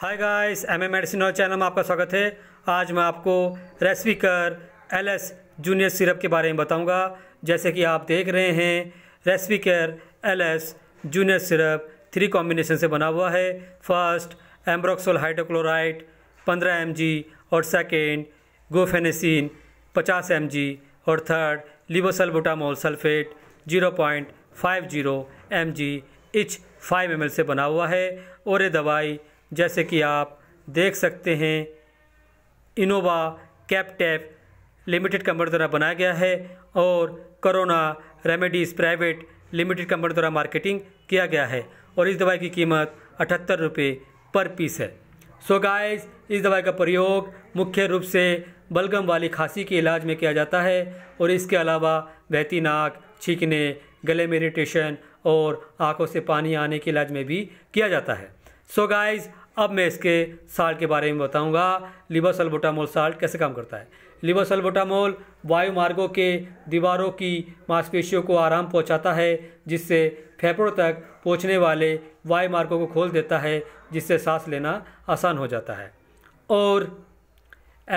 hi guys M A medicine और channel में आपका स्वागत है आज मैं आपको रेस्विकर एल एस जूनियर सिरप के बारे में बताऊंगा जैसे कि आप देख रहे हैं रेस्विकर L S junior syrup three combination से बना हुआ है फर्स्ट एम्ब्रोक्सोल हाइड्रोक्लोराइड 15 एम और सेकेंड गोफेनेसिन पचास एम और third levosalbutamol sulphate zero M G each five M से बना हुआ है और ये दवाई जैसे कि आप देख सकते हैं इनोवा कैपटैप लिमिटेड कंपनी द्वारा बनाया गया है और Corona remedies private limited company द्वारा मार्केटिंग किया गया है और इस दवाई की कीमत अठहत्तर रुपये पर पीस है सो so गाइस इस दवाई का प्रयोग मुख्य रूप से बलगम वाली खांसी के इलाज में किया जाता है और इसके अलावा बहती नाक छींकने गले में इरीटेशन और आंखों से पानी आने के इलाज में भी किया जाता है सो so गाइज अब मैं इसके साल्ट के बारे में बताऊंगा लिबर सल्बोटामोल साल्ट कैसे काम करता है लिबर सल्बोटामोल वायु मार्गों के दीवारों की मांसपेशियों को आराम पहुंचाता है जिससे फेफड़ों तक पहुंचने वाले वायु मार्गों को खोल देता है जिससे सांस लेना आसान हो जाता है और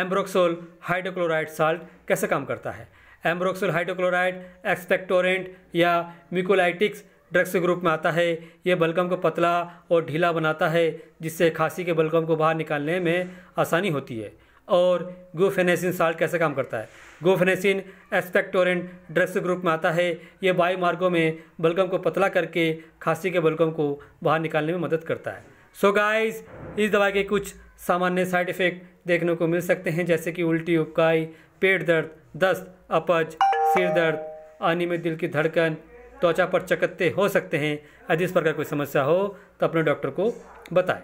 एम्ब्रोक्सोल हाइड्रोक्लोराइड साल्ट कैसे काम करता है एम्ब्रोक्सोल हाइड्रोक्लोराइड एक्सपेक्टोरेंट या म्यूकोलाइटिक्स ड्रग्स के ग्रुप में आता है यह बलगम को पतला और ढीला बनाता है जिससे खांसी के बलगम को बाहर निकालने में आसानी होती है और गोफेनेसिन साल्ट कैसे काम करता है गोफेनेसिन एस्पेक्टोरेंट ड्रग्स ग्रुप में आता है यह बाई मार्गों में बलगम को पतला करके खांसी के बलगम को बाहर निकालने में मदद करता है सो so गाइस इस दवा के कुछ सामान्य साइड इफ़ेक्ट देखने को मिल सकते हैं जैसे कि उल्टी उपकाई पेट दर्द दस्त अपज सिर दर्द आने में दिल की धड़कन त्वचा पर चकत्ते हो सकते हैं यदि इस प्रकार कोई समस्या हो तो अपने डॉक्टर को बताएं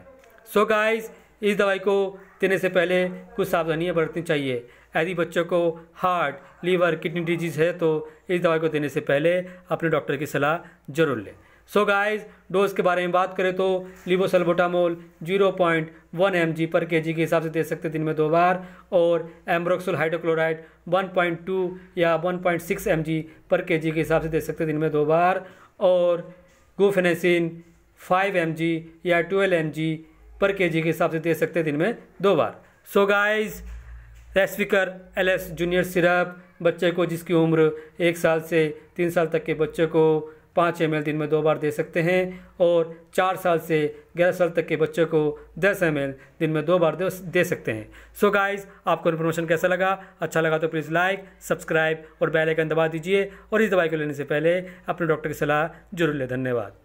सो गाइस इस दवाई को देने से पहले कुछ सावधानियाँ बरतनी चाहिए यदि बच्चों को हार्ट लीवर किडनी डिजीज़ है तो इस दवाई को देने से पहले अपने डॉक्टर की सलाह जरूर लें सो गाइस डोज के बारे में बात करें तो लिबोसलबोटामोल 0.1 पॉइंट पर के के हिसाब से दे सकते दिन में दो बार और एम्ब्रोक्सोल हाइड्रोक्लोराइड 1.2 या 1.6 पॉइंट पर के के हिसाब से दे सकते दिन में दो बार और गुफेनेसिन 5 एम या 12 एम पर के के हिसाब से दे सकते दिन में दो बार सो गाइस रेस्पिकर एल जूनियर सिरप बच्चे को जिसकी उम्र एक साल से तीन साल तक के बच्चे को पाँच एम दिन में दो बार दे सकते हैं और चार साल से ग्यारह साल तक के बच्चों को दस एम दिन में दो बार दे सकते हैं सो so गाइस आपको इन्फॉर्मेशन कैसा लगा अच्छा लगा तो प्लीज़ लाइक सब्सक्राइब और बेल आइकन दबा दीजिए और इस दवाई को लेने से पहले अपने डॉक्टर की सलाह जरूर लें धन्यवाद